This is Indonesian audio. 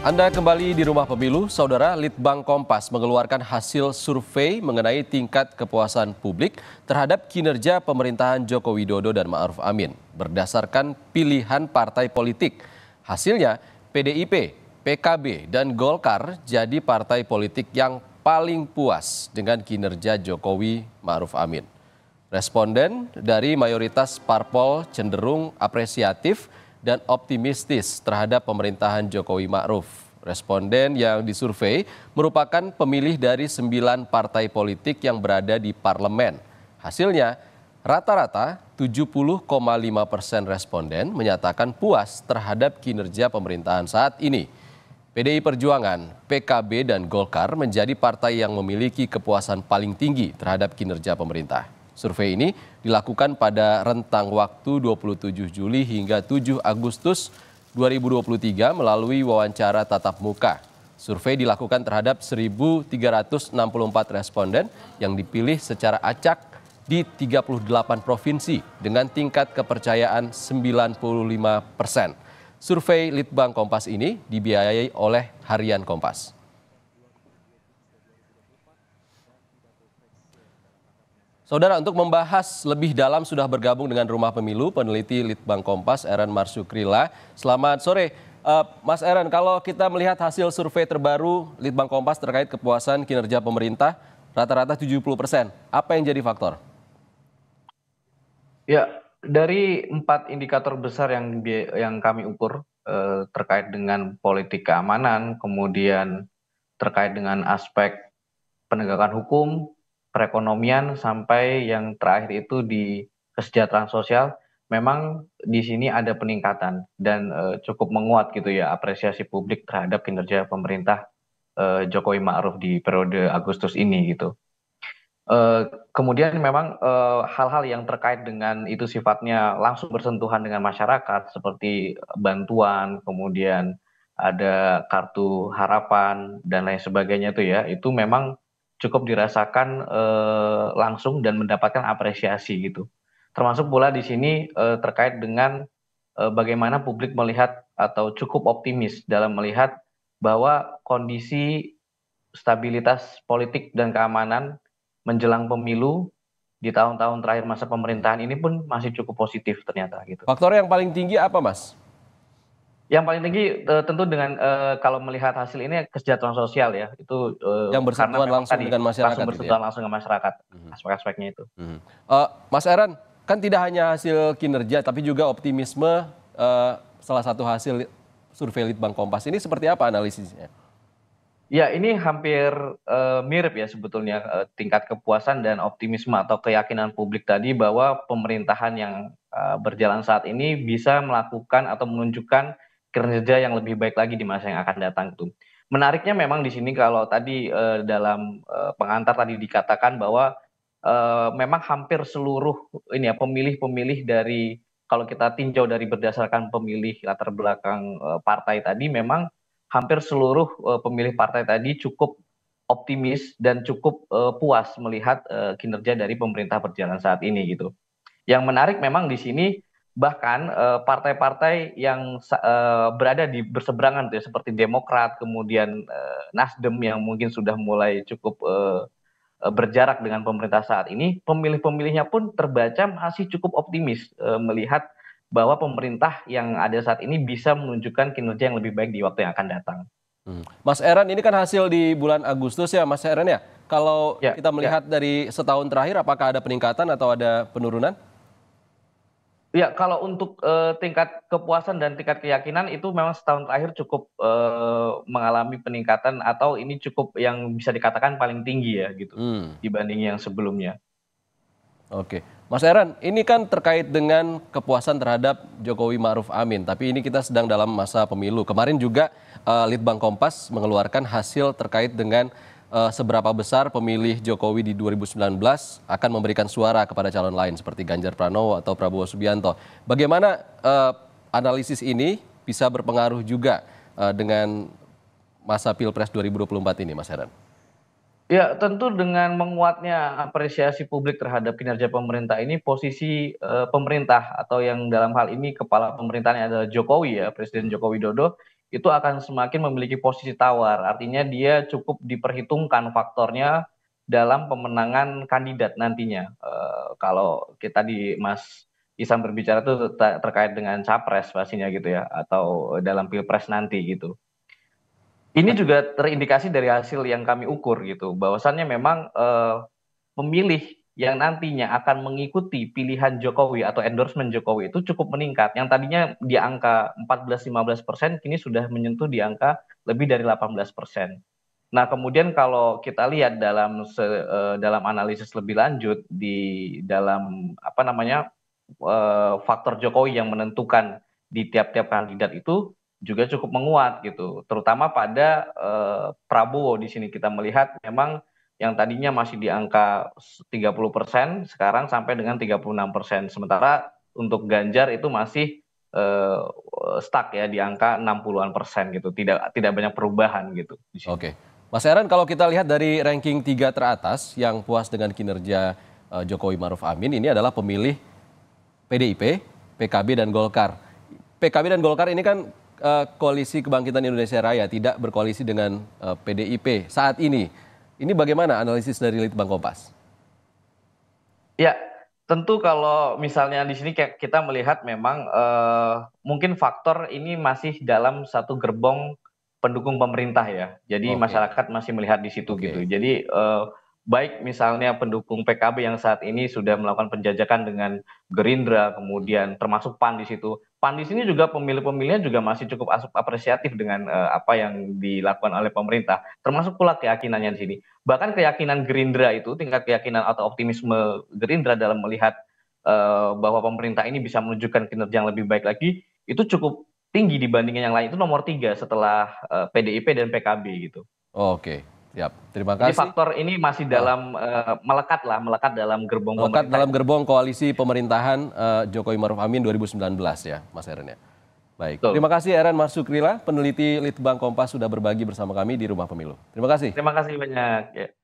Anda kembali di rumah pemilu, Saudara Litbang Kompas mengeluarkan hasil survei mengenai tingkat kepuasan publik terhadap kinerja pemerintahan Joko Widodo dan Ma'ruf Amin berdasarkan pilihan partai politik. Hasilnya, PDIP, PKB, dan Golkar jadi partai politik yang paling puas dengan kinerja Jokowi Ma'ruf Amin. Responden dari mayoritas parpol cenderung apresiatif dan optimistis terhadap pemerintahan Jokowi Ma'ruf. Responden yang disurvei merupakan pemilih dari sembilan partai politik yang berada di parlemen. Hasilnya, rata-rata 70,5 persen responden menyatakan puas terhadap kinerja pemerintahan saat ini. PDI Perjuangan, PKB, dan Golkar menjadi partai yang memiliki kepuasan paling tinggi terhadap kinerja pemerintah. Survei ini dilakukan pada rentang waktu 27 Juli hingga 7 Agustus 2023 melalui wawancara tatap muka. Survei dilakukan terhadap 1.364 responden yang dipilih secara acak di 38 provinsi dengan tingkat kepercayaan 95 persen. Survei Litbang Kompas ini dibiayai oleh Harian Kompas. Saudara, untuk membahas lebih dalam sudah bergabung dengan Rumah Pemilu, peneliti Litbang Kompas, Eren Marsukrila. Selamat sore, uh, Mas Eren. Kalau kita melihat hasil survei terbaru Litbang Kompas terkait kepuasan kinerja pemerintah, rata-rata 70 persen. Apa yang jadi faktor? Ya, dari empat indikator besar yang yang kami ukur eh, terkait dengan politik keamanan, kemudian terkait dengan aspek penegakan hukum, perekonomian sampai yang terakhir itu di kesejahteraan sosial memang di sini ada peningkatan dan uh, cukup menguat gitu ya apresiasi publik terhadap kinerja pemerintah uh, Jokowi Ma'ruf di periode Agustus ini gitu. Uh, kemudian memang hal-hal uh, hal -hal yang terkait dengan itu sifatnya langsung bersentuhan dengan masyarakat seperti bantuan, kemudian ada kartu harapan dan lain sebagainya itu ya, itu memang cukup dirasakan eh, langsung dan mendapatkan apresiasi gitu. Termasuk pula di sini eh, terkait dengan eh, bagaimana publik melihat atau cukup optimis dalam melihat bahwa kondisi stabilitas politik dan keamanan menjelang pemilu di tahun-tahun terakhir masa pemerintahan ini pun masih cukup positif ternyata gitu. Faktor yang paling tinggi apa, Mas? Yang paling tinggi uh, tentu dengan uh, kalau melihat hasil ini kesejahteraan sosial ya itu uh, yang bersentuhan langsung tadi, dengan masyarakat. Langsung bersentuhan gitu ya? langsung dengan masyarakat mhm. aspek-aspeknya itu. Hmm. Uh, Mas Aaron, kan tidak hanya hasil kinerja tapi juga optimisme uh, salah satu hasil survei Litbang Kompas ini seperti apa analisisnya? Ya ini hampir uh, mirip ya sebetulnya uh, tingkat kepuasan dan optimisme atau keyakinan publik tadi bahwa pemerintahan yang uh, berjalan saat ini bisa melakukan atau menunjukkan kerja yang lebih baik lagi di masa yang akan datang tuh. Menariknya memang di sini kalau tadi eh, dalam eh, pengantar tadi dikatakan bahwa eh, memang hampir seluruh ini ya pemilih-pemilih dari kalau kita tinjau dari berdasarkan pemilih latar belakang eh, partai tadi memang hampir seluruh eh, pemilih partai tadi cukup optimis dan cukup uh, puas melihat uh, kinerja dari pemerintah berjalan saat ini gitu. Yang menarik memang di sini bahkan eh, partai-partai yang eh, berada di berseberangan tuh ya, seperti Demokrat kemudian eh, Nasdem yang mungkin sudah mulai cukup berjarak dengan pemerintah saat ini pemilih-pemilihnya pun terbaca masih cukup optimis melihat bahwa pemerintah yang ada saat ini bisa menunjukkan kinerja yang lebih baik di waktu yang akan datang. Hmm. Mas Eran, ini kan hasil di bulan Agustus ya, Mas Eran ya. Kalau ya, kita melihat ya. dari setahun terakhir, apakah ada peningkatan atau ada penurunan? Ya, kalau untuk uh, tingkat kepuasan dan tingkat keyakinan itu memang setahun terakhir cukup uh, mengalami peningkatan atau ini cukup yang bisa dikatakan paling tinggi ya gitu hmm. dibanding yang sebelumnya. Oke, Mas Eran, ini kan terkait dengan kepuasan terhadap Jokowi Ma'ruf Amin, tapi ini kita sedang dalam masa pemilu. Kemarin juga uh, Litbang Kompas mengeluarkan hasil terkait dengan uh, seberapa besar pemilih Jokowi di 2019 akan memberikan suara kepada calon lain seperti Ganjar Pranowo atau Prabowo Subianto. Bagaimana uh, analisis ini bisa berpengaruh juga uh, dengan masa Pilpres 2024 ini, Mas Heran? Ya, tentu dengan menguatnya apresiasi publik terhadap kinerja pemerintah ini, posisi uh, pemerintah atau yang dalam hal ini kepala pemerintahnya adalah Jokowi ya, Presiden Joko Widodo itu akan semakin memiliki posisi tawar. Artinya dia cukup diperhitungkan faktornya dalam pemenangan kandidat nantinya. E, kalau kita di Mas Isam berbicara itu terkait dengan capres pastinya gitu ya, atau dalam pilpres nanti gitu. Ini juga terindikasi dari hasil yang kami ukur gitu, bahwasannya memang e, eh, pemilih yang nantinya akan mengikuti pilihan Jokowi atau endorsement Jokowi itu cukup meningkat. Yang tadinya di angka 14-15 persen, kini sudah menyentuh di angka lebih dari 18 persen. Nah, kemudian kalau kita lihat dalam se, eh, dalam analisis lebih lanjut di dalam apa namanya eh, faktor Jokowi yang menentukan di tiap-tiap kandidat itu juga cukup menguat gitu, terutama pada eh, Prabowo di sini kita melihat memang yang tadinya masih di angka 30%, sekarang sampai dengan 36%. Sementara untuk Ganjar itu masih uh, stuck ya di angka 60-an persen gitu. Tidak tidak banyak perubahan gitu. Oke. Mas Aaron, kalau kita lihat dari ranking 3 teratas yang puas dengan kinerja uh, Jokowi Maruf Amin ini adalah pemilih PDIP, PKB dan Golkar. PKB dan Golkar ini kan uh, koalisi Kebangkitan Indonesia Raya tidak berkoalisi dengan uh, PDIP saat ini. Ini bagaimana analisis dari Litbang Kompas? Ya, tentu kalau misalnya di sini kita melihat memang eh, mungkin faktor ini masih dalam satu gerbong pendukung pemerintah ya. Jadi okay. masyarakat masih melihat di situ okay. gitu. Jadi eh, baik misalnya pendukung pkb yang saat ini sudah melakukan penjajakan dengan gerindra kemudian termasuk pan di situ pan di sini juga pemilih pemilihnya juga masih cukup apresiatif dengan uh, apa yang dilakukan oleh pemerintah termasuk pula keyakinannya di sini bahkan keyakinan gerindra itu tingkat keyakinan atau optimisme gerindra dalam melihat uh, bahwa pemerintah ini bisa menunjukkan kinerja yang lebih baik lagi itu cukup tinggi dibandingkan yang lain itu nomor tiga setelah uh, eh, PDIP dan PKB gitu. Oke. Okay. Yap, terima kasih. Jadi faktor ini masih ah. dalam uh, melekat lah, melekat dalam gerbong melekat dalam gerbong koalisi pemerintahan uh, Jokowi Maruf Amin 2019 ya, Mas Eren ya. Baik, Tuh. terima kasih Eren Mas peneliti Litbang Kompas sudah berbagi bersama kami di Rumah Pemilu. Terima kasih. Terima kasih banyak. Ya.